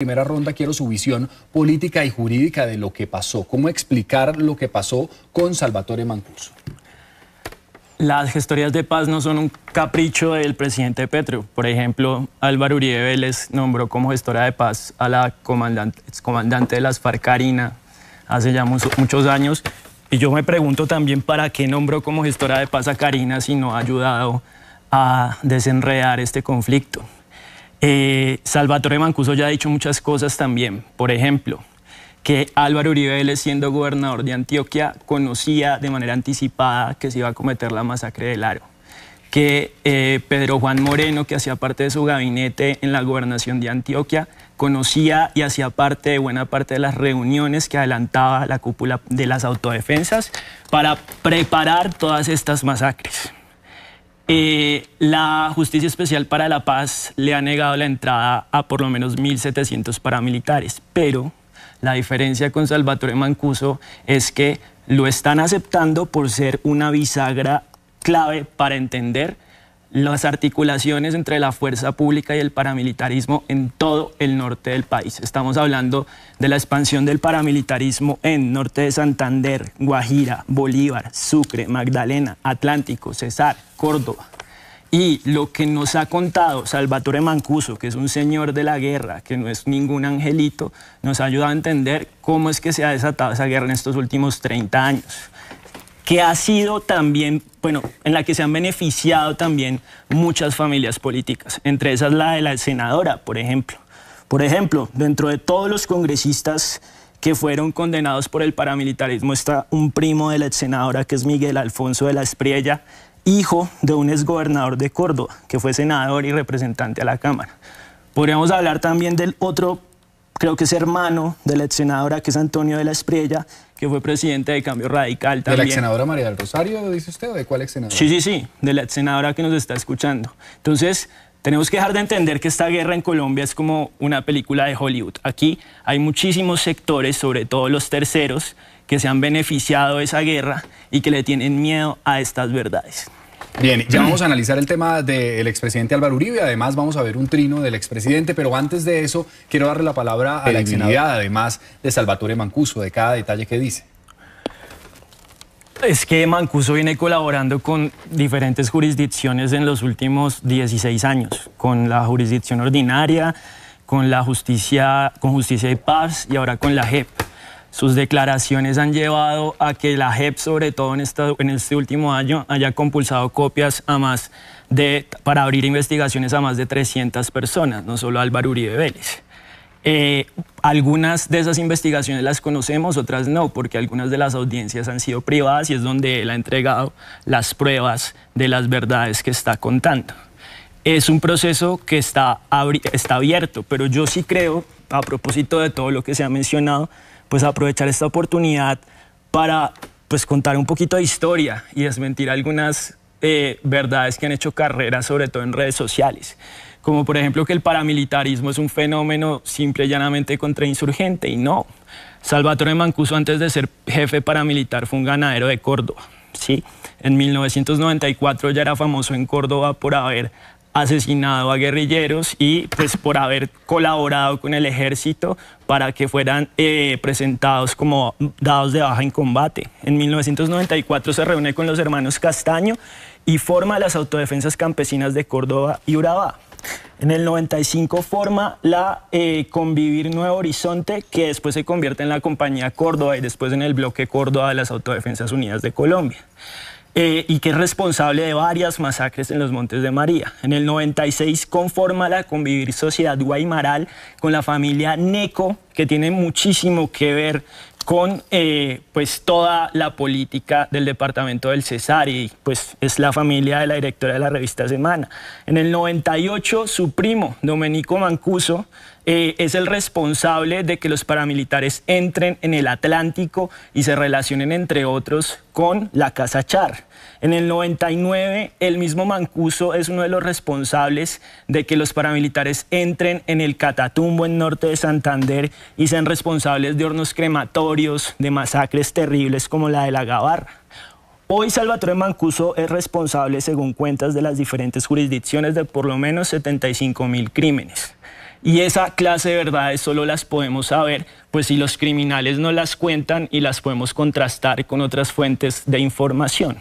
primera ronda quiero su visión política y jurídica de lo que pasó. ¿Cómo explicar lo que pasó con Salvatore Mancuso? Las gestorías de paz no son un capricho del presidente Petro. Por ejemplo, Álvaro Uribe Vélez nombró como gestora de paz a la comandante, de las FARC, Karina, hace ya muchos años. Y yo me pregunto también para qué nombró como gestora de paz a Karina si no ha ayudado a desenredar este conflicto. Eh, Salvatore Mancuso ya ha dicho muchas cosas también. Por ejemplo, que Álvaro Uribe siendo gobernador de Antioquia, conocía de manera anticipada que se iba a cometer la masacre del Aro. Que eh, Pedro Juan Moreno, que hacía parte de su gabinete en la gobernación de Antioquia, conocía y hacía parte de buena parte de las reuniones que adelantaba la cúpula de las autodefensas para preparar todas estas masacres. Eh, la Justicia Especial para la Paz le ha negado la entrada a por lo menos 1.700 paramilitares, pero la diferencia con Salvatore Mancuso es que lo están aceptando por ser una bisagra clave para entender las articulaciones entre la fuerza pública y el paramilitarismo en todo el norte del país. Estamos hablando de la expansión del paramilitarismo en norte de Santander, Guajira, Bolívar, Sucre, Magdalena, Atlántico, Cesar, Córdoba. Y lo que nos ha contado Salvatore Mancuso, que es un señor de la guerra, que no es ningún angelito, nos ha ayuda a entender cómo es que se ha desatado esa guerra en estos últimos 30 años que ha sido también, bueno, en la que se han beneficiado también muchas familias políticas, entre esas la de la senadora, por ejemplo. Por ejemplo, dentro de todos los congresistas que fueron condenados por el paramilitarismo está un primo de la ex senadora que es Miguel Alfonso de la Espriella, hijo de un exgobernador de Córdoba, que fue senador y representante a la Cámara. Podríamos hablar también del otro, creo que es hermano de la ex senadora, que es Antonio de la Espriella, que fue presidente de Cambio Radical también. ¿De la ex senadora María del Rosario, dice usted, o de cuál ex senadora? Sí, sí, sí, de la ex senadora que nos está escuchando. Entonces, tenemos que dejar de entender que esta guerra en Colombia es como una película de Hollywood. Aquí hay muchísimos sectores, sobre todo los terceros, que se han beneficiado de esa guerra y que le tienen miedo a estas verdades. Bien, ya vamos a analizar el tema del expresidente Álvaro Uribe, además vamos a ver un trino del expresidente, pero antes de eso quiero darle la palabra a la exinidad, además de Salvatore Mancuso, de cada detalle que dice. Es que Mancuso viene colaborando con diferentes jurisdicciones en los últimos 16 años, con la jurisdicción ordinaria, con la justicia, con justicia y paz y ahora con la JEP. Sus declaraciones han llevado a que la JEP, sobre todo en, este último año, haya compulsado copias a más de, para abrir investigaciones a más de 300 personas, no solo a Álvaro Uribe Vélez. Eh, algunas de esas investigaciones las conocemos, otras no, porque algunas de las audiencias han sido privadas y es donde él ha entregado las pruebas de las verdades que está contando. Es un proceso que está, está abierto, pero yo sí creo, a propósito de todo lo que se ha mencionado, pues aprovechar esta oportunidad para pues contar un poquito de historia y desmentir algunas eh, verdades que han hecho carrera, sobre todo en redes sociales. Como por ejemplo que el paramilitarismo es un fenómeno simple y llanamente contrainsurgente, y no. Salvatore Mancuso, antes de ser jefe paramilitar, fue un ganadero de Córdoba. ¿sí? En 1994 ya era famoso en Córdoba por haber asesinado a guerrilleros y pues por haber colaborado con el ejército para que fueran eh, presentados como dados de baja en combate. En 1994 se reúne con los hermanos Castaño y forma las autodefensas campesinas de Córdoba y Urabá. En el 95 forma la eh, Convivir Nuevo Horizonte, que después se convierte en la Compañía Córdoba y después en el Bloque Córdoba de las Autodefensas Unidas de Colombia. Eh, y que es responsable de varias masacres en los Montes de María. En el 96 conforma la Convivir Sociedad Guaymaral con la familia Neco, que tiene muchísimo que ver con eh, pues toda la política del departamento del Cesar y pues es la familia de la directora de la revista Semana. En el 98 su primo, Domenico Mancuso, eh, es el responsable de que los paramilitares entren en el Atlántico y se relacionen, entre otros, con la Casa Char. En el 99, el mismo Mancuso es uno de los responsables de que los paramilitares entren en el Catatumbo, en norte de Santander, y sean responsables de hornos crematorios, de masacres terribles como la de la Gavarra. Hoy Salvatore Mancuso es responsable, según cuentas de las diferentes jurisdicciones, de por lo menos 75 mil crímenes. Y esa clase de verdades solo las podemos saber, pues si los criminales no las cuentan y las podemos contrastar con otras fuentes de información.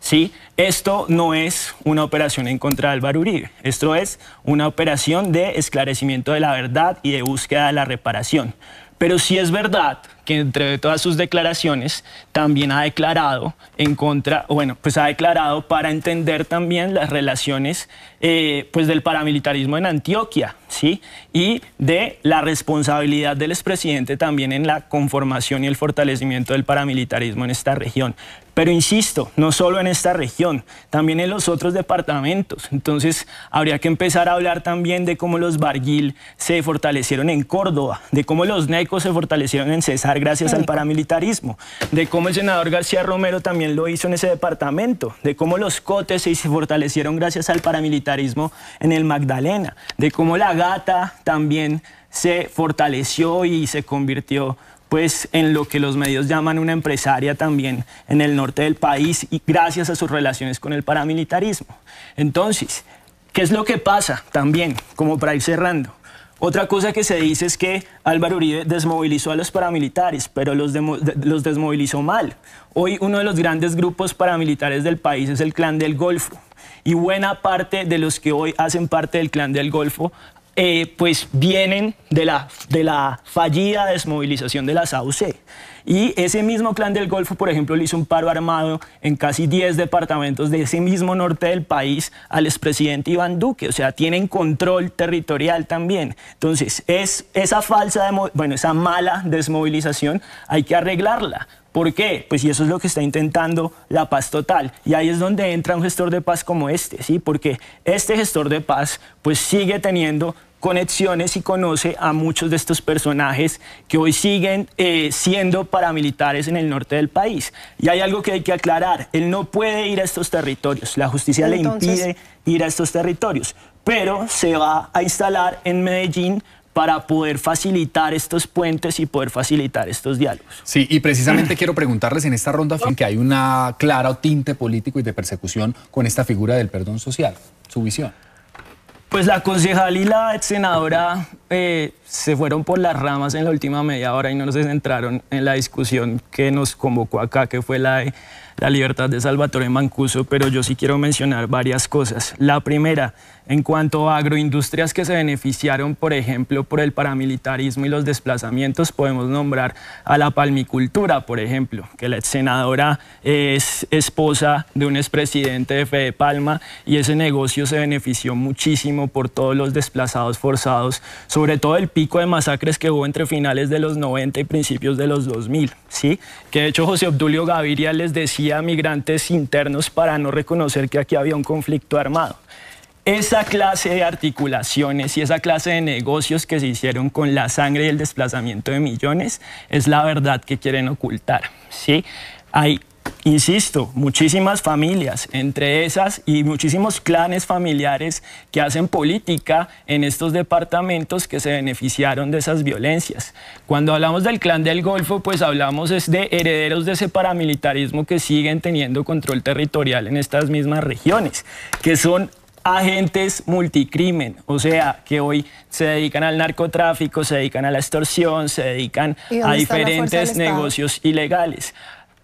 ¿Sí? Esto no es una operación en contra de Álvaro Uribe, esto es una operación de esclarecimiento de la verdad y de búsqueda de la reparación. Pero si es verdad que entre todas sus declaraciones también ha declarado en contra, bueno, pues ha declarado para entender también las relaciones eh, pues del paramilitarismo en Antioquia, ¿sí? Y de la responsabilidad del expresidente también en la conformación y el fortalecimiento del paramilitarismo en esta región. Pero insisto, no solo en esta región, también en los otros departamentos. Entonces, habría que empezar a hablar también de cómo los Barguil se fortalecieron en Córdoba, de cómo los Necos se fortalecieron en Cesar gracias al paramilitarismo, de cómo el senador García Romero también lo hizo en ese departamento, de cómo los cotes se fortalecieron gracias al paramilitarismo en el Magdalena, de cómo la gata también se fortaleció y se convirtió pues en lo que los medios llaman una empresaria también en el norte del país y gracias a sus relaciones con el paramilitarismo. Entonces, ¿qué es lo que pasa también? Como para ir cerrando, otra cosa que se dice es que Álvaro Uribe desmovilizó a los paramilitares, pero los, los, desmovilizó mal. Hoy uno de los grandes grupos paramilitares del país es el Clan del Golfo. Y buena parte de los que hoy hacen parte del Clan del Golfo eh, pues vienen de la, de la fallida desmovilización de la AUC. Y ese mismo clan del Golfo, por ejemplo, le hizo un paro armado en casi 10 departamentos de ese mismo norte del país al expresidente Iván Duque. O sea, tienen control territorial también. Entonces, es esa falsa, bueno, esa mala desmovilización hay que arreglarla. ¿Por qué? Pues y eso es lo que está intentando la paz total. Y ahí es donde entra un gestor de paz como este, ¿sí? Porque este gestor de paz pues sigue teniendo conexiones y conoce a muchos de estos personajes que hoy siguen eh, siendo paramilitares en el norte del país. Y hay algo que hay que aclarar, él no puede ir a estos territorios, la justicia le impide ir a estos territorios, pero se va a instalar en Medellín para poder facilitar estos puentes y poder facilitar estos diálogos. Sí, y precisamente quiero preguntarles en esta ronda que hay una clara tinte político y de persecución con esta figura del perdón social, su visión. Pues la concejal y la ex senadora eh, se fueron por las ramas en la última media hora y no se centraron en la discusión que nos convocó acá, que fue la de la libertad de Salvatore Mancuso, pero yo sí quiero mencionar varias cosas. La primera, en cuanto a agroindustrias que se beneficiaron, por ejemplo, por el paramilitarismo y los desplazamientos, podemos nombrar a la palmicultura, por ejemplo, que la ex senadora es esposa de un expresidente de Fede Palma y ese negocio se benefició muchísimo por todos los desplazados forzados, sobre todo el pico de masacres que hubo entre finales de los 90 y principios de los 2000, ¿sí? Que de hecho José Obdulio Gaviria les decía migrantes internos para no reconocer que aquí había un conflicto armado. Esa clase de articulaciones y esa clase de negocios que se hicieron con la sangre y el desplazamiento de millones es la verdad que quieren ocultar. ¿sí? Hay insisto, muchísimas familias, entre esas y muchísimos clanes familiares que hacen política en estos departamentos que se beneficiaron de esas violencias. Cuando hablamos del clan del Golfo, pues hablamos es de herederos de ese paramilitarismo que siguen teniendo control territorial en estas mismas regiones, que son agentes multicrimen, o sea, que hoy se dedican al narcotráfico, se dedican a la extorsión, se dedican a diferentes negocios ilegales.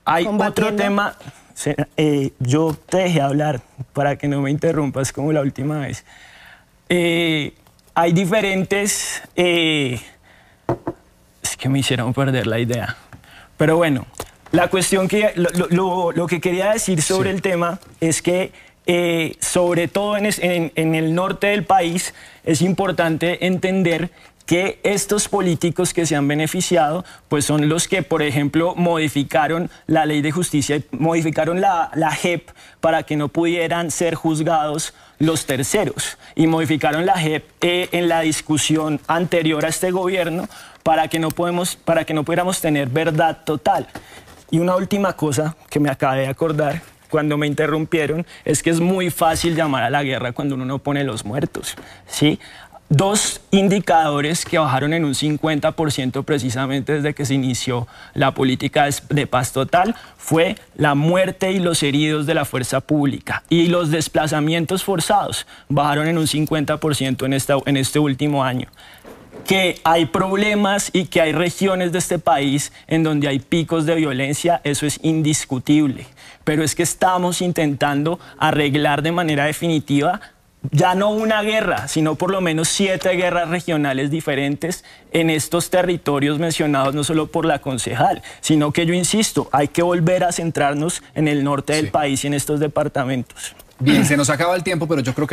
Hay otro tema. Eh, yo te dejé hablar para que no me interrumpas como la última vez. Eh, hay diferentes. Eh, es que me hicieron perder la idea. Pero bueno, la cuestión que. Lo, que quería decir sobre el tema es que. sobre todo en el norte del país, es importante entender que estos políticos que se han beneficiado, pues son los que, por ejemplo, modificaron la ley de justicia, y modificaron la, la JEP para que no pudieran ser juzgados los terceros y modificaron la JEP eh, en la discusión anterior a este gobierno para que no, podemos, para que no pudiéramos tener verdad total. Y una última cosa que me acabé de acordar cuando me interrumpieron es que es muy fácil llamar a la guerra cuando uno no pone los muertos, ¿sí? dos indicadores que bajaron en un 50% precisamente desde que se inició la política de paz total fue la muerte y los heridos de la fuerza pública y los desplazamientos forzados bajaron en un 50% en, en este último año que hay problemas y que hay regiones de este país en donde hay picos de violencia, eso es indiscutible. Pero es que estamos intentando arreglar de manera definitiva ya no una guerra, sino por lo menos siete guerras regionales diferentes en estos territorios mencionados no solo por la concejal, sino que yo insisto, hay que volver a centrarnos en el norte del país y en estos departamentos. Bien, se nos acaba el tiempo, pero yo creo que la...